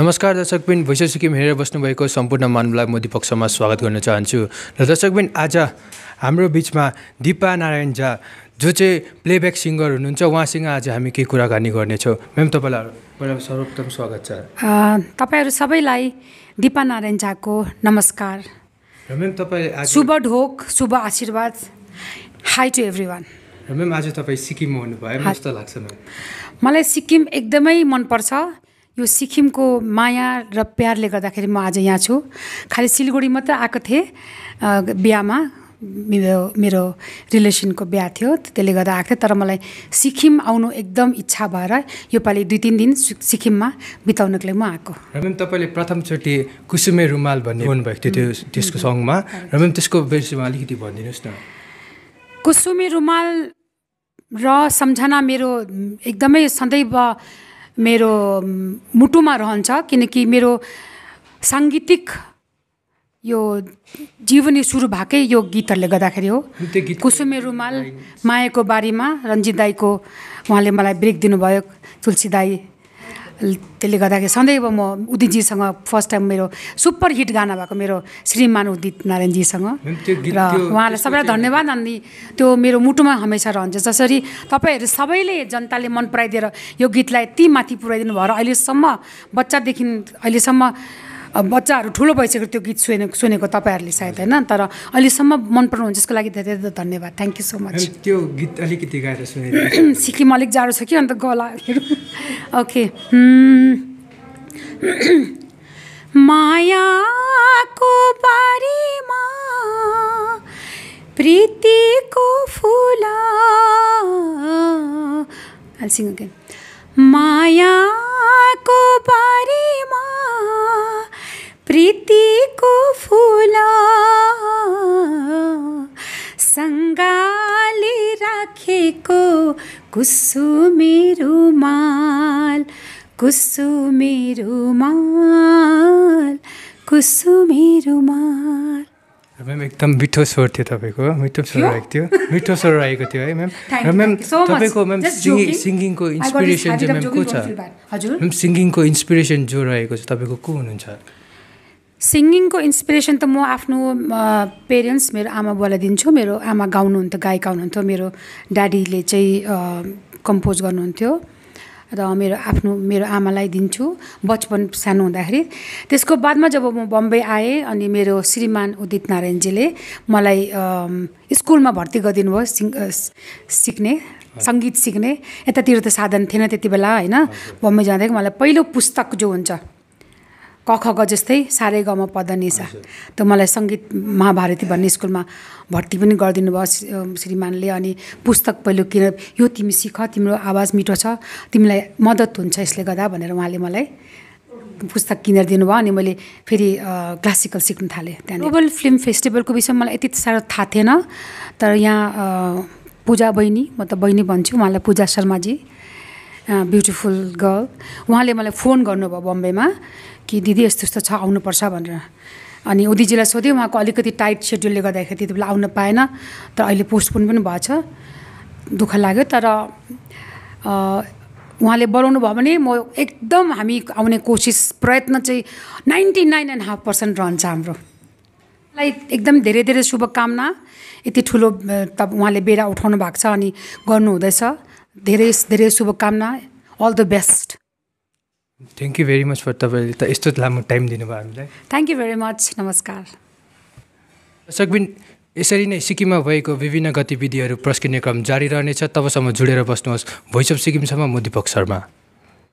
नमस्कार दर्शकबिन voice of Sikkim हेरेर बस्नुभएको सम्पूर्ण मानवलाई म दिपक्षमा स्वागत गर्न चाहन्छु र दर्शकबिन आज हाम्रो बिचमा दिपा नारायण झा जो चाहिँ प्लेब्याक सिङ्गर हुनुहुन्छ उहाँसँग आज हामी केही कुराकानी गर्नेछौँ म्याम तपाईँलाई सर्वोत्तम स्वागत छ तपाईँहरू सबैलाई दिपा नारायण झाको नमस्कार र म्याम तपाईँ शुभ ढोक शुभ आशीर्वाद हाई टु एभ्री वान र म्याम आज तपाईँ सिक्किममा हुनुभयो जस्तो लाग्छ मलाई सिक्किम एकदमै मनपर्छ यो सिक्किमको माया र प्यारले गर्दाखेरि म आज यहाँ छु खालि सिलगढी मात्र आएको थिएँ बिहामा मेरो मेरो रिलेसनको बिहा थियो त्यसले गर्दा आएको थियो तर मलाई सिक्किम आउनु एकदम इच्छा भएर योपालि दुई तिन दिन सिक्किममा बिताउनको लागि म आएको र मेम तपाईँले प्रथमचोटि कुसुमे रुमाल भन्ने भन्नुभएको थियो त्यो त्यसको सङ्गमा र मेम त्यसको विषयमा अलिकति भनिदिनुहोस् न कुसुमे रुमाल र सम्झना मेरो एकदमै सदैव मेरो मुटुमा रहन्छ किनकि मेरो साङ्गीतिक यो जीवनी सुरु भएकै यो गीतहरूले गर्दाखेरि हो गीत कुसुमे रुमाल मायाको बारीमा रन्जित दाईको उहाँले मलाई ब्रेक दिनुभयो तुलसी दाई त्यसले गर्दाखेरि सदैव म उदितजीसँग फर्स्ट टाइम मेरो सुपर हिट गाना भएको मेरो श्रीमान उदित नारायणजीसँग र उहाँलाई सबैलाई धन्यवाद अनि त्यो मेरो मुटुमा हमेसा रहन्छ जसरी तपाईँहरू सबैले जनताले मन पराइदिएर यो गीतलाई यति माथि पुऱ्याइदिनु भएर अहिलेसम्म बच्चादेखि अहिलेसम्म बच्चाहरू ठुलो भइसक्यो त्यो गीत सुने सुनेको तपाईँहरूले सायद होइन तर अहिलेसम्म मन पर्नुहुन्छ त्यसको लागि धेरै धेरै धन्यवाद थ्याङ्क यू सो मच त्यो गीत अलिकति गाएर सुने सिक्किम अलिक जाडो छ कि अन्त गला ओके मायाको बारीमा प्रीतिको फुला I'll माया सँगाले राखेको कुसु मेरो माल कुसु मेरो माल कुसु मेरो माल म्याम एकदम मिठो स्वर थियो तपाईँको मिठो स्वर आएको थियो मिठो स्वर आएको थियो है म्याम र म्याम तपाईँको म्याम सिङ्गिङको इन्सपिरेसन चाहिँ म्याम को छ म्याम सिङ्गिङको इन्सपिरेसन जो रहेको छ तपाईँको को हुनुहुन्छ सिङ्गिङको इन्सपिरेसन त म आफ्नो पेरेन्ट्स मेरो आमा बुवालाई दिन्छु मेरो आमा गाउनुहुन्थ्यो गायिका हुनुहुन्थ्यो मेरो ड्याडीले चाहिँ कम्पोज गर्नुहुन्थ्यो र मेरो आफ्नो मेरो आमालाई दिन्छु बचपन सानो हुँदाखेरि त्यसको बादमा जब म बम्बई आएँ अनि मेरो श्रीमान उदित नारायणजीले मलाई स्कुलमा भर्ती गरिदिनु भयो सिङ सिक्ने सङ्गीत सिक्ने यतातिर त साधन थिएन त्यति बेला होइन बम्बई जाँदाखेरि मलाई पहिलो पुस्तक जो हुन्छ कख ग जस्तै सारे गम निसा त मलाई सङ्गीत महाभारती भन्ने स्कुलमा भर्ती पनि गरिदिनु भयो श्रीमानले अनि पुस्तक पहिलो किन यो तिमी सिख तिम्रो आवाज मिठो छ तिमीलाई मद्दत हुन्छ यसले गर्दा भनेर उहाँले मलाई पुस्तक किनेर दिनुभयो अनि मैले फेरि क्लासिकल सिक्नु थालेँ त्यहाँ ग्लोबल फिल्म फेस्टिभलको विषयमा मलाई यति साह्रो थाहा थिएन तर यहाँ पूजा बहिनी म त बहिनी भन्छु उहाँलाई पूजा शर्माजी ब्युटिफुल uh, गर्ल उहाँले मलाई फोन गर्नुभयो बम्बेमा कि दिदी यस्तो यस्तो छ आउनुपर्छ भनेर अनि उदीजीलाई सोध्यो उहाँको अलिकति टाइट सेड्युलले गर्दाखेरि त्यति बेला आउन पाएन तर अहिले पोस्टपोन पनि भएछ दुःख लाग्यो तर उहाँले बोलाउनु भयो भने म एकदम हामी आउने कोसिस प्रयत्न चाहिँ ninety nine and half percent रहन्छ हाम्रो मलाई एकदम धेरै धेरै शुभकामना यति ठुलो त उहाँले बेरा उठाउनु भएको छ अनि गर्नुहुँदैछ धेरै धेरै शुभकामना all the best thank you very much for तपाईँले त यस्तो लामो टाइम दिनुभयो हामीलाई थ्याङ्क यू भेरी मच नमस्कार सकबिन यसरी नै सिक्किममा भएको विभिन्न गतिविधिहरू प्रस्किने क्रम जारी रहनेछ तबसम्म जुडेर बस्नुहोस् भोइस अफ सिक्किमसम्म म दिपक शर्मा